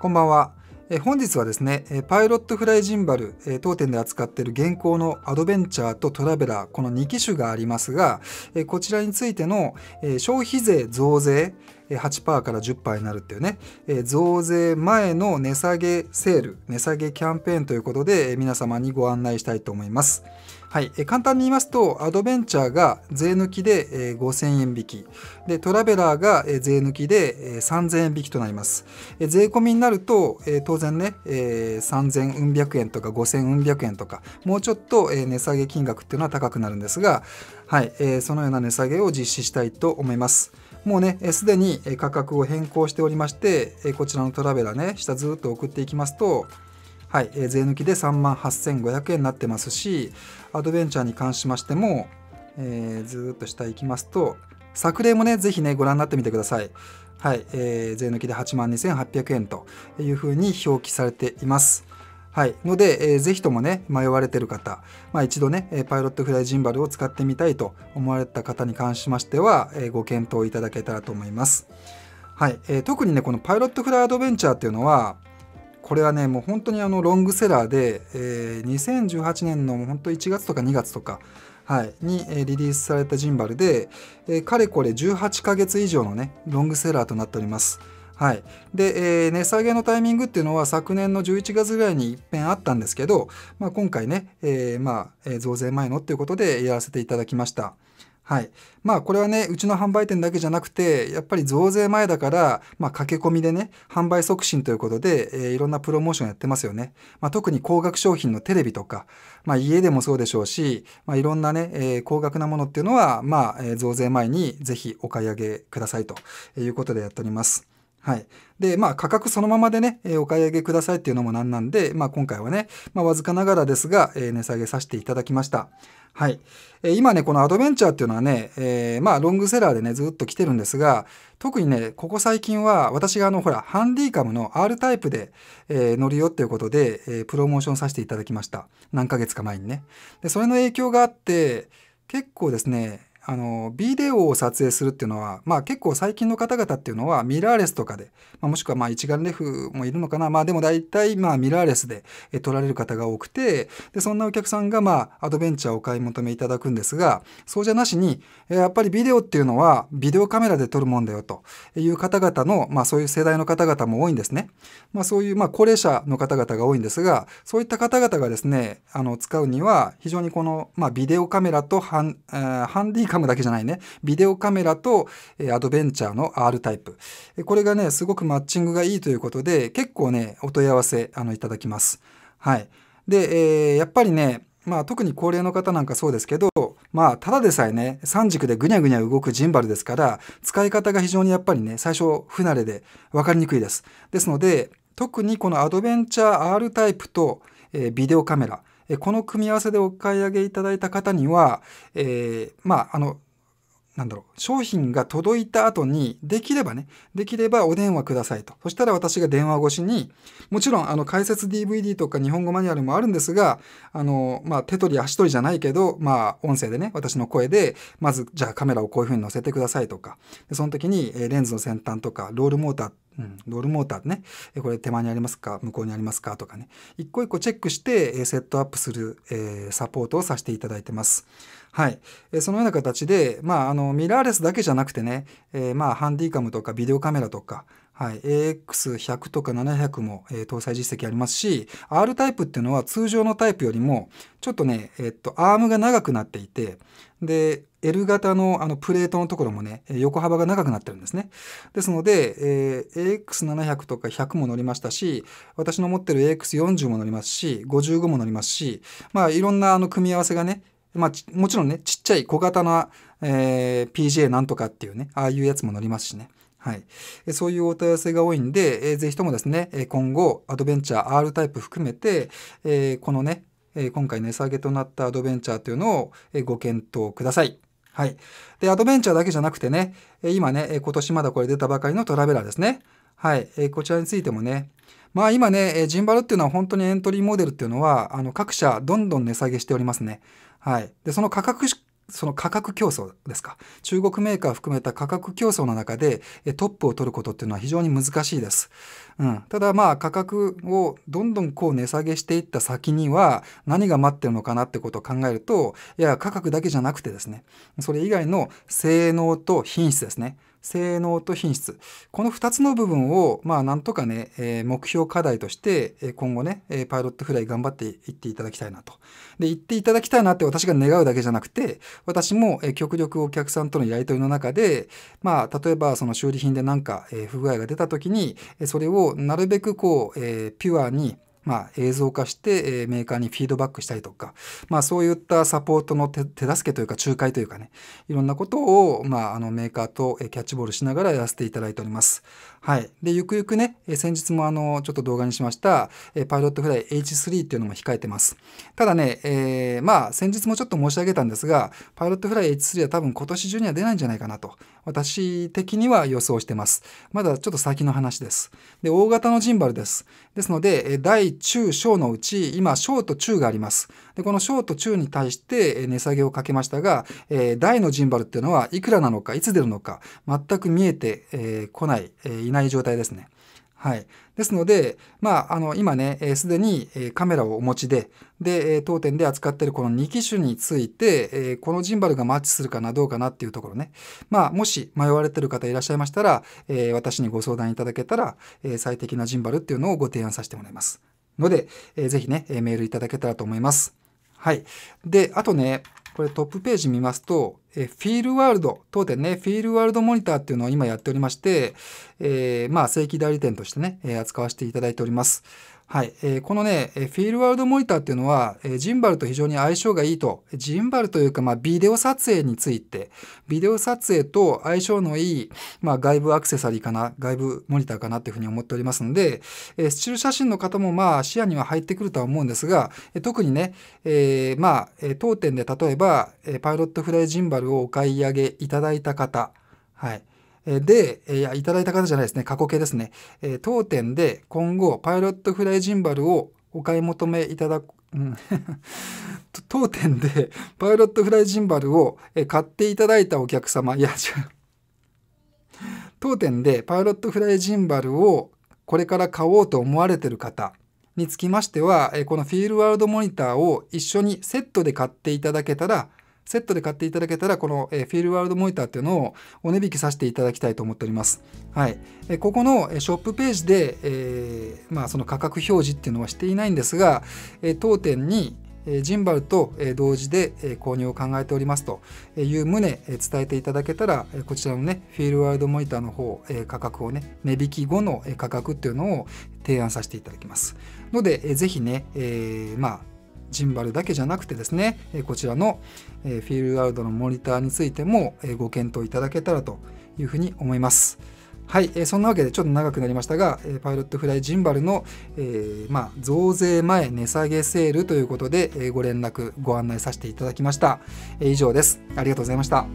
こんばんは。え本日はですね、パイロットフライジンバル、え当店で扱っている現行のアドベンチャーとトラベラー、この2機種がありますが、えこちらについての、え消費税増税、8%から10%になるっていうね、増税前の値下げセール、値下げキャンペーンということで、皆様にご案内したいと思います。はい、え簡単に言いますとアドベンチャーが税抜きで、え5000円引きでトラベラーが、え税抜きで、え3000円引きとなります、え税込みになると、え当然ね、え3000う百円とか5000う百円とかもうちょっと、え値下げ金額っていうのは高くなるんですが、はいえそのような値下げを実施したいと思いますもうね、すでに価格を変更しておりまして、こちらのトラベラーね、下ずっと送っていきますと、はい、えー、税抜きで3万8500円になってますし、アドベンチャーに関しましても、えー、ずっと下行きますと、作例もね、ぜひね、ご覧になってみてください。はい、えー、税抜きで8万2800円というふうに表記されています。はい、ので、えー、ぜひともね迷われてる方、まあ、一度ねパイロットフライジンバルを使ってみたいと思われた方に関しましては、えー、ご検討いただけたらと思います。はいえー、特にねこのパイロットフライアドベンチャーっていうのはこれはねもう本当にあのロングセラーで、えー、2018年の本当1月とか2月とか、はい、に、えリリースされたジンバルで、えー、かれこれ18ヶ月以上のねロングセラーとなっております。はい、で、えー、値下げのタイミングっていうのは昨年の11月ぐらいに一遍あったんですけど、まあ、今回ね、えー、まあ、増税前のっていうことでやらせていただきました。はい。まあこれはね、うちの販売店だけじゃなくて、やっぱり増税前だから、まあ駆け込みでね、販売促進ということで、えー、いろんなプロモーションやってますよね。まあ特に高額商品のテレビとか、まあ家でもそうでしょうし、まあいろんなね、えー、高額なものっていうのは、まあ、え増税前にぜひお買い上げくださいということでやっております。はい。で、まあ価格そのままでね、えー、お買い上げくださいっていうのもなんなんで、まあ今回はね、まあわずかながらですが、えー、値下げさせていただきました。はい。えー、今ね、このアドベンチャーっていうのはね、えー、まあロングセラーでね、ずっと来てるんですが、特にね、ここ最近は私があの、ほら、ハンディカムの R タイプで、えー、乗るよっていうことで、えー、プロモーションさせていただきました。何ヶ月か前にね。で、それの影響があって、結構ですね、あのビデオを撮影するっていうのは、まあ、結構最近の方々っていうのはミラーレスとかで、まあ、もしくはまあ一眼レフもいるのかな、まあ、でも大体まあミラーレスで撮られる方が多くてでそんなお客さんがまあアドベンチャーをお買い求めいただくんですがそうじゃなしにやっぱりビデオっていうのはビデオカメラで撮るもんだよという方々の、まあ、そういう世代の方々も多いんですね、まあ、そういうまあ高齢者の方々が多いんですがそういった方々がですねあの使うには非常にこの、まあ、ビデオカメラとハン,、えー、ハンディカメラムだけじゃないね。ビデオカメラと、えー、アドベンチャーの R タイプ。これがね、すごくマッチングがいいということで、結構ね、お問い合わせ、あの、いただきます。はい。で、えー、やっぱりね、まあ特に高齢の方なんかそうですけど、まあただでさえね、3軸でぐにゃぐにゃ動くジンバルですから、使い方が非常にやっぱりね、最初不慣れで分かりにくいです。ですので、特にこのアドベンチャー R タイプと、えー、ビデオカメラ、この組み合わせでお買い上げいただいた方には、えー、まあ、あの、なんだろう、商品が届いた後に、できればね、できればお電話くださいと。そしたら私が電話越しに、もちろん、あの、解説 DVD とか日本語マニュアルもあるんですが、あの、まあ、手取り足取りじゃないけど、まあ、音声でね、私の声で、まず、じゃあカメラをこういう風に載せてくださいとか、その時に、えレンズの先端とか、ロールモーターうん、ロールモーターね、これ手前にありますか、向こうにありますかとかね、一個一個チェックして、セットアップする、えー、サポートをさせていただいてます。はい。そのような形で、まあ、あの、ミラーレスだけじゃなくてね、えー、まあ、ハンディカムとかビデオカメラとか、はい、AX100 とか700も、えー、搭載実績ありますし、R タイプっていうのは通常のタイプよりも、ちょっとね、えっと、アームが長くなっていて、で、L 型のあのプレートのところもね、横幅が長くなってるんですね。ですので、えー、AX700 とか100も乗りましたし、私の持ってる AX40 も乗りますし、55も乗りますし、まあいろんなあの組み合わせがね、まあもちろんね、ちっちゃい小型な、えー、PJ なんとかっていうね、ああいうやつも乗りますしね。はい。そういうお問い合わせが多いんで、えー、ぜひともですね、今後、アドベンチャー R タイプ含めて、えー、このね、今回値下げとなったアドベンチャーというのをご検討ください。はい。で、アドベンチャーだけじゃなくてね、今ね、今年まだこれ出たばかりのトラベラーですね。はい。こちらについてもね、まあ今ね、ジンバルっていうのは本当にエントリーモデルっていうのは、あの各社どんどん値下げしておりますね。はい。で、その価格その価格競争ですか中国メーカー含めた価格競争の中でトップを取ることっていうのは非常に難しいです、うん、ただまあ価格をどんどんこう値下げしていった先には何が待ってるのかなってことを考えるといや価格だけじゃなくてですねそれ以外の性能と品質ですね性能と品質。この2つの部分を、まあ、なんとかね、えー、目標課題として、え今後ね、えパイロットフライ頑張っていっていただきたいなと。で、言っていただきたいなって私が願うだけじゃなくて、私も、え極力お客さんとのやり取りの中で、まあ、例えばその修理品で何か、え不具合が出た時に、それをなるべくこう、えピュアに、まあ、映像化して、えー、メーカーにフィードバックしたりとか、まあ、そういったサポートの手助けというか仲介というかねいろんなことを、まあ、あのメーカーとキャッチボールしながらやらせていただいております。はい、でゆくゆくね、え先日もあのちょっと動画にしました、えパイロットフライ H3 っていうのも控えてます。ただね、えー、まあ先日もちょっと申し上げたんですがパイロットフライ H3 は多分今年中には出ないんじゃないかなと私的には予想してます。まだちょっと先の話です。で大型のジンバルです。ですので、第中、小のうち、今、小と中があります。で、この小と中に対して値下げをかけましたが、えー、大のジンバルっていうのはいくらなのか、いつ出るのか、全く見えてこ、えー、ない、えー、いない状態ですね。はい。ですので、まあ、あの、今ね、す、で、に、えカメラをお持ちで、で、当店で扱っているこの2機種について、えこのジンバルがマッチするかな、どうかなっていうところね。まあ、もし迷われてる方いらっしゃいましたら、え私にご相談いただけたら、え最適なジンバルっていうのをご提案させてもらいます。ので、えー、ぜひね、えメールいただけたらと思います。はい。で、あとね、これトップページ見ますと、えフィールワールド、当店ね、フィールワールドモニターっていうのを今やっておりまして、えー、まあ、正規代理店としてね、え扱わせていただいております。はい、えー、このね、フィールワールドモニターっていうのは、えー、ジンバルと非常に相性がいいと、ジンバルというか、まあ、ビデオ撮影について、ビデオ撮影と相性のいい、まあ、外部アクセサリーかな、外部モニターかなっていうふうに思っておりますので、えー、スチール写真の方も、まあ、視野には入ってくるとは思うんですが、特にね、えー、まあ、当店で例えば、パイロットフライジンバルをお買い上げいただいた方、はい、で、えー、いただいた方じゃないですね、過去形ですね。えー、当店で今後、パイロットフライジンバルをお買い求めいただく、うん、当店でパイロットフライジンバルを買っていただいたお客様、いや、違う。当店でパイロットフライジンバルをこれから買おうと思われてる方につきましては、このフィールワールドモニターを一緒にセットで買っていただけたら、セットで買っていただけたら、この、えフィールワールドモニターっていうのをお値引きさせていただきたいと思っております。はい。えここのショップページで、えー、まあ、その価格表示っていうのはしていないんですが、え当店に、ジンバルと同時で購入を考えておりますという旨伝えていただけたらこちらのねフィールワールドモニターの方価格をね値引き後の価格っていうのを提案させていただきますのでぜひね、えー、まあジンバルだけじゃなくてですねこちらのフィールガウドのモニターについてもご検討いただけたらというふうに思います。はい、えそんなわけでちょっと長くなりましたが、えパイロットフライジンバルの、えー、まあ、増税前値下げセールということで、えご連絡ご案内させていただきました、え以上ですありがとうございました